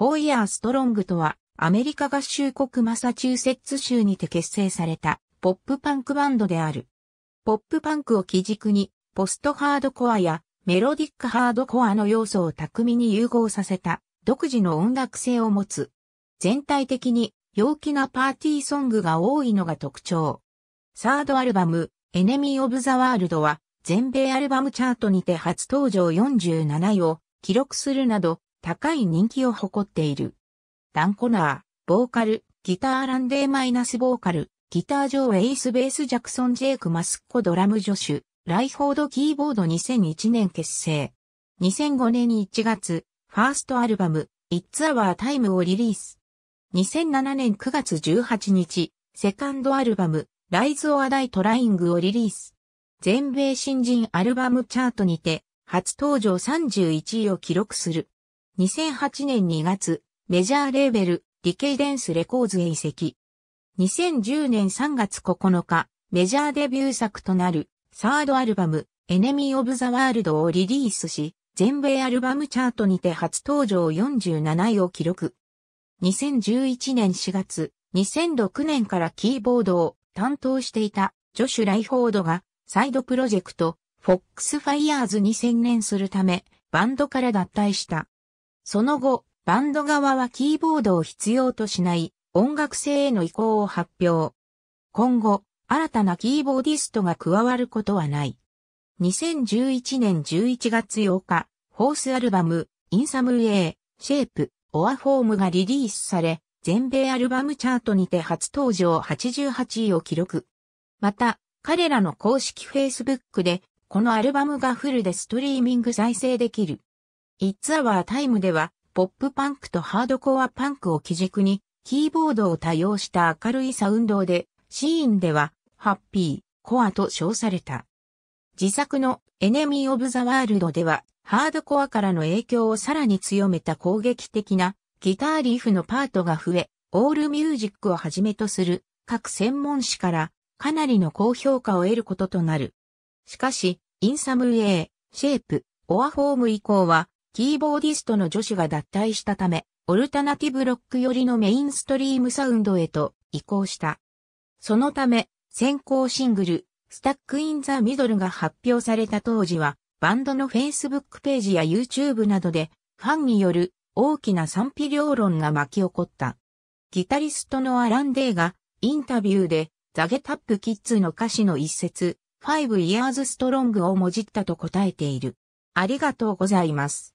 ホーイヤー・ストロングとは、アメリカ合衆国マサチューセッツ州にて結成された、ポップパンクバンドである。ポップパンクを基軸に、ポストハードコアやメロディックハードコアの要素を巧みに融合させた、独自の音楽性を持つ。全体的に、陽気なパーティーソングが多いのが特徴。サードアルバム、エネミー・オブ・ザ・ワールドは、全米アルバムチャートにて初登場47位を記録するなど、高い人気を誇っている。ダン・コナー、ボーカル、ギターランデーマイナスボーカル、ギター上エェイスベースジャクソン・ジェイク・マスッコドラム助手、ライフォードキーボード2001年結成。2005年1月、ファーストアルバム、It's Our Time をリリース。2007年9月18日、セカンドアルバム、Rise or Die Trying をリリース。全米新人アルバムチャートにて、初登場31位を記録する。2008年2月、メジャーレーベル、リケイデンスレコーズへ移籍。2010年3月9日、メジャーデビュー作となる、サードアルバム、エネミー・オブ・ザ・ワールドをリリースし、全米アルバムチャートにて初登場47位を記録。2011年4月、2006年からキーボードを担当していたジョシュ・ライフォードがサイドプロジェクト、フォックスファイヤーズに専念するため、バンドから脱退した。その後、バンド側はキーボードを必要としない音楽性への移行を発表。今後、新たなキーボーディストが加わることはない。2011年11月8日、ホースアルバム、インサムウェイ、シェイプ、オアフォームがリリースされ、全米アルバムチャートにて初登場88位を記録。また、彼らの公式 Facebook で、このアルバムがフルでストリーミング再生できる It's Our Time では、ポップパンクとハードコアパンクを基軸に、キーボードを多用した明るいサウンドで、シーンでは、ハッピー、コアと称された。自作のエネミー・オブ・ザ・ワールドでは、ハードコアからの影響をさらに強めた攻撃的なギターリーフのパートが増え、オールミュージックをはじめとする各専門誌からかなりの高評価を得ることとなる。しかし、インサムウェイ、シェイプ、オアフォーム以降はキーボーディストの女子が脱退したため、オルタナティブロック寄りのメインストリームサウンドへと移行した。そのため、先行シングル、スタックインザミドルが発表された当時は、バンドのフェイスブックページや YouTube などで、ファンによる大きな賛否両論が巻き起こった。ギタリストのアラン・デイが、インタビューで、ザゲタップキッズの歌詞の一節、ファイブ・ Years Strong をもじったと答えている。ありがとうございます。